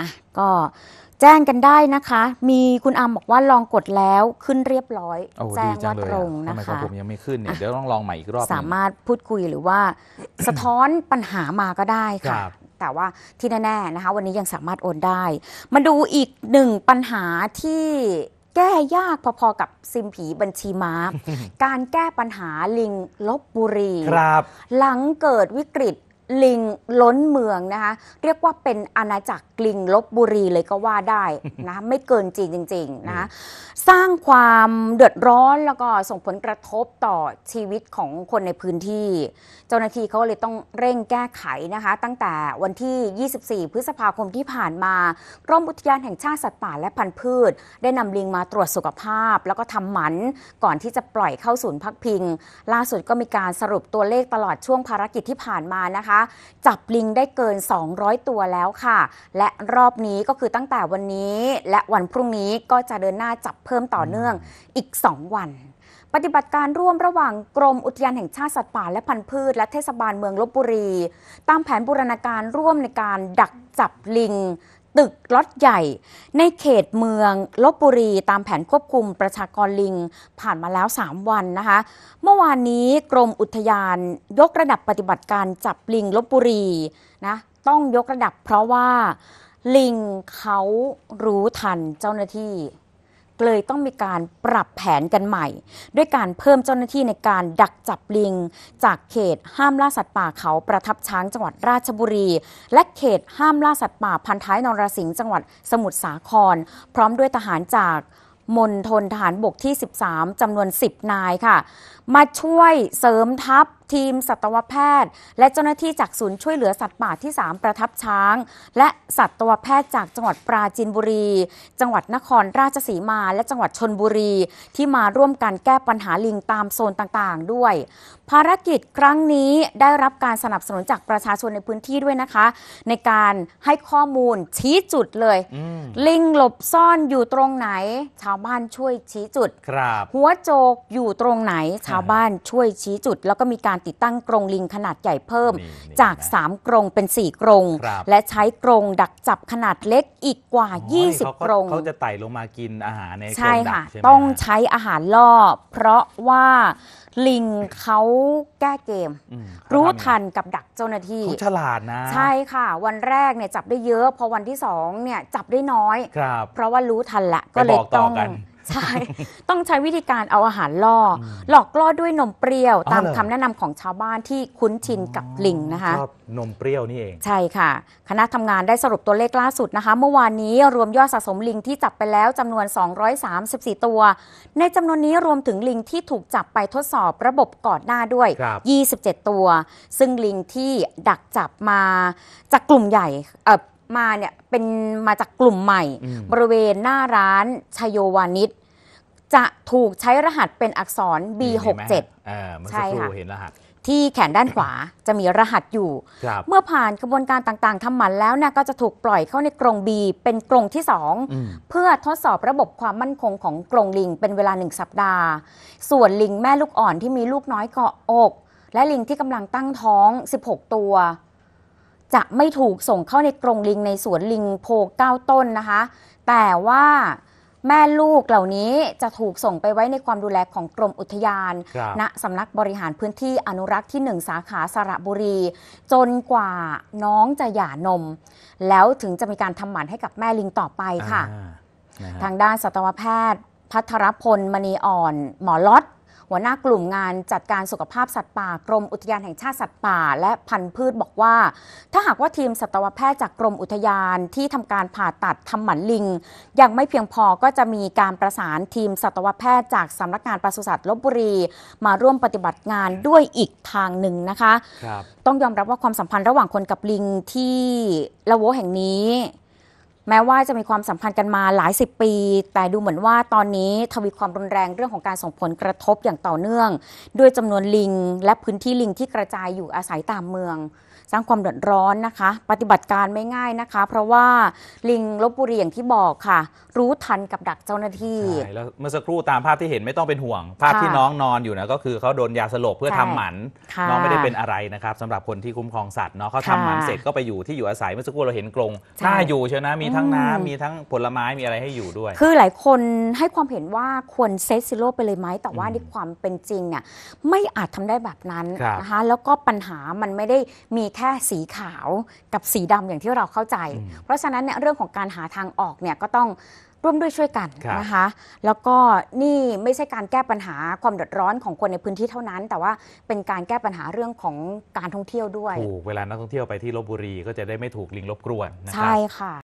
่ะก็แจ้งกันได้นะคะ มีคุณอามบอกว่าลองกดแล้วขึ้นเรียบร้อยแจ้งว่าตรงนะคะทำไมผมยังไม่ขึ้นเนี่ยเดี๋ยวต้องลองใหม่อีกรอบสามารถพูดคุยหรือว่าสะท้อนปัญหามาก็ได้ค่ะแต่ว่าที่แน่ๆนะคะวันนี้ยังสามารถโอนได้ มาดูอีกหนึ่งปัญหาที่แก้ยากพอๆกับซิมผีบัญชีม้าการแก้ปัญหาลิงลบบุรีหลังเกิดวิกฤตลิงล้นเมืองนะคะเรียกว่าเป็นอาณาจักรลิงลบบุรีเลยก็ว่าได้นะไม่เกินจริงจริงๆนะะสร้างความเดือดร้อนแล้วก็ส่งผลกระทบต่อชีวิตของคนในพื้นที่ เจ้าหน้าที่เขาเลยต้องเร่งแก้ไขนะคะ ตั้งแต่วันที่ 24 พฤษภาคมที่ผ่านมากรมอุทยานแห่งชาติสัตว์ป่าและพันธุ์พืช ได้นำลิงมาตรวจสุขภาพ แล้วก็ทำหมัน ก่อนที่จะปล่อยเข้าศูนย์พักพิง ล่าสุดก็มีการสรุปตัวเลขตลอดช่วงภารกิจที่ผ่านมานะคะจับลิงได้เกิน 200 ตัวแล้วค่ะ และรอบนี้ก็คือตั้งแต่วันนี้ และวันพรุ่งนี้ก็จะเดินหน้าจับเพิ่มต่อเนื่องอีก 2 วัน ปฏิบัติการร่วมระหว่างกรมอุทยานแห่งชาติสัตว์ป่า และพันธุ์พืช และเทศบาลเมืองลบบุรี ตามแผนบูรณาการร่วมในการดักจับลิงตึกล็อตใหญ่ในเขตเมืองลบบุรีตามแผนควบคุมประชากรลิง ผ่านมาแล้ว 3 วันนะคะเมื่อวานนี้กรมอุทยานยกระดับปฏิบัติการจับลิงลบบุรีนะต้องยกระดับเพราะว่าลิงเขารู้ทันเจ้าหน้าที่เลยต้องมีการปรับแผนกันใหม่ ด้วยการเพิ่มเจ้าหน้าที่ในการดักจับลิง จากเขตห้ามล่าสัตว์ป่าเขาประทับช้างจังหวัดราชบุรี และเขตห้ามล่าสัตว์ป่าพันท้ายนรสิงห์จังหวัดสมุทรสาคร พร้อมด้วยทหารจากมณฑลทหารบกที่ 13 จำนวน 10 นายค่ะ มาช่วยเสริมทัพทีม สัตวแพทย์ และเจ้าหน้าที่จากศูนย์ช่วยเหลือสัตว์ป่าที่ 3 ประทับช้าง และสัตวแพทย์จากจังหวัด ปราจีนบุรี จังหวัดนครราชสีมา และจังหวัดชนบุรีที่มาร่วมกันแก้ปัญหาลิงตามโซนต่างๆ ด้วย ภารกิจครั้งนี้ได้รับการสนับสนุนจากประชาชนในพื้นที่ด้วยนะคะ ในการให้ข้อมูลชี้จุดเลยลิงหลบซ่อนอยู่ตรงไหน ชาวบ้านช่วยชี้จุดหัวโจกอยู่ตรงไหนชาวบ้านช่วยชี้จุดแล้วก็มีการติดตั้งกรงลิงขนาดใหญ่เพิ่ม จาก 3 กรงเป็น4กรงและใช้กรงดักจับขนาดเล็กอีกกว่า 20 กรง เขาจะไต่ลงมากินอาหารในกรงดักใช่ค่ะต้องใช้อาหารล่อเพราะว่าลิงเขาแก้เกม รู้ทันกับดักเจ้าหน้าที่เขาฉลาดนะ ใช่ค่ะ วันแรกเนี่ยจับได้เยอะพอวันที่สองเนี่ยจับได้น้อยเพราะว่ารู้ทันละก็เลยต้องใช่ต้องใช้วิธีการเอาอาหารล่อ หลอกล่อด้วยนมเปรี้ยว ตามคำแนะนำของชาวบ้านที่คุ้นชินกับลิงนะคะชอบนมเปรี้ยวนี่เองใช่ค่ะ คณะทำงานได้สรุปตัวเลขล่าสุดนะคะเมื่อวานนี้รวมยอดสะสมลิงที่จับไปแล้วจำนวน 234 ตัว ในจำนวนนี้รวมถึงลิงที่ถูกจับไปทดสอบระบบกอดหน้าด้วย 27 ตัว ซึ่งลิงที่ดักจับมา จากกลุ่มใหญ่มาเนี่ยเป็นมาจากกลุ่มใหม่ บริเวณหน้าร้าน ชโยวานิชจะถูกใช้รหัสเป็นอักษร B67 ใช่ค่ะเห็นรหัส ที่แขนด้านขวาจะมีรหัสอยู่ เมื่อผ่านกระบวนการต่างๆ ทำหมันแล้วนะก็จะถูกปล่อยเข้าในกรงบีเป็นกรงที่ 2 เพื่อทดสอบระบบความมั่นคงของกรงลิงเป็นเวลาหนึ่งสัปดาห์ ส่วนลิงแม่ลูกอ่อนที่มีลูกน้อยเกาะอก และลิงที่กำลังตั้งท้อง 16 ตัว จะไม่ถูกส่งเข้าในกรงลิงในสวนลิงโพ9ก้าต้นนะคะแต่ว่าแม่ลูกเหล่านี้จะถูกส่งไปไว้ในความดูแลของกรมอุทยาน ณ สำนักบริหารพื้นที่อนุรักษ์ที่1สาขาสระบุรี จนกว่าน้องจะหย่านม แล้วถึงจะมีการทำหมันให้กับแม่ลิงต่อไปค่ะ ทางด้านสัตวแพทย์ พัทรพลมณีอ่อน หมอล็อตหัวหน้ากลุ่มงานจัดการสุขภาพสัตว์ป่า กรมอุทยานแห่งชาติสัตว์ป่า และพันธุ์พืชบอกว่า ถ้าหากว่าทีมสัตวแพทย์จากกรมอุทยานที่ทำการผ่าตัดทำหมันลิง ยังไม่เพียงพอก็จะมีการประสานทีมสัตวแพทย์จากสำนักงานปศุสัตว์ลบบุรี มาร่วมปฏิบัติงานด้วยอีกทางหนึ่งนะคะต้องยอมรับว่าความสัมพันธ์ระหว่างคนกับลิงที่ละโวแห่งนี้แม้ว่าจะมีความสัมพันธ์กันมาหลายสิบปี แต่ดูเหมือนว่าตอนนี้ทวีความรุนแรงเรื่องของการส่งผลกระทบอย่างต่อเนื่อง ด้วยจำนวนลิง และพื้นที่ลิงที่กระจายอยู่อาศัยตามเมือง สร้างความเดือดร้อนนะคะ ปฏิบัติการไม่ง่ายนะคะ เพราะว่าลิงลบบุรีอย่างที่บอกค่ะ รู้ทันกับดักเจ้าหน้าที่ใช่แล้วเมื่อสักครู่ตามภาพที่เห็นไม่ต้องเป็นห่วง ภาพที่น้องนอนอยู่นะก็คือเขาโดนยาสลบเพื่อทำหมัน น้องไม่ได้เป็นอะไรนะครับสำหรับคนที่คุ้มครองสัตว์เนาะเขาทำหมันเสร็จก็ไปอยู่ที่อยู่อาศัยเมื่อสักครู่เราเห็นกรงน่าอยู่เชียวนะมีททั้งน้ามีทั้งผลไม้มีอะไรให้อยู่ด้วย คือหลายคนให้ความเห็นว่าควรเซตซิโร่ไปเลยไหมแต่ว่าในความเป็นจริงเนี่ยไม่อาจทำได้แบบนั้นนะคะแล้วก็ปัญหามันไม่ได้มีแค่สีขาวกับสีดำอย่างที่เราเข้าใจ เพราะฉะนั้นเนี่ยเรื่องของการหาทางออกเนี่ยก็ต้องร่วมด้วยช่วยกันนะคะ แล้วก็นี่ไม่ใช่การแก้ปัญหาความเดือดร้อนของคนในพื้นที่เท่านั้น แต่ว่าเป็นการแก้ปัญหาเรื่องของการท่องเที่ยวด้วยถูกเวลานักท่องเที่ยวไปที่ลบบุรีก็จะได้ไม่ถูกลิงลบกวนนะครับใช่ค่ะ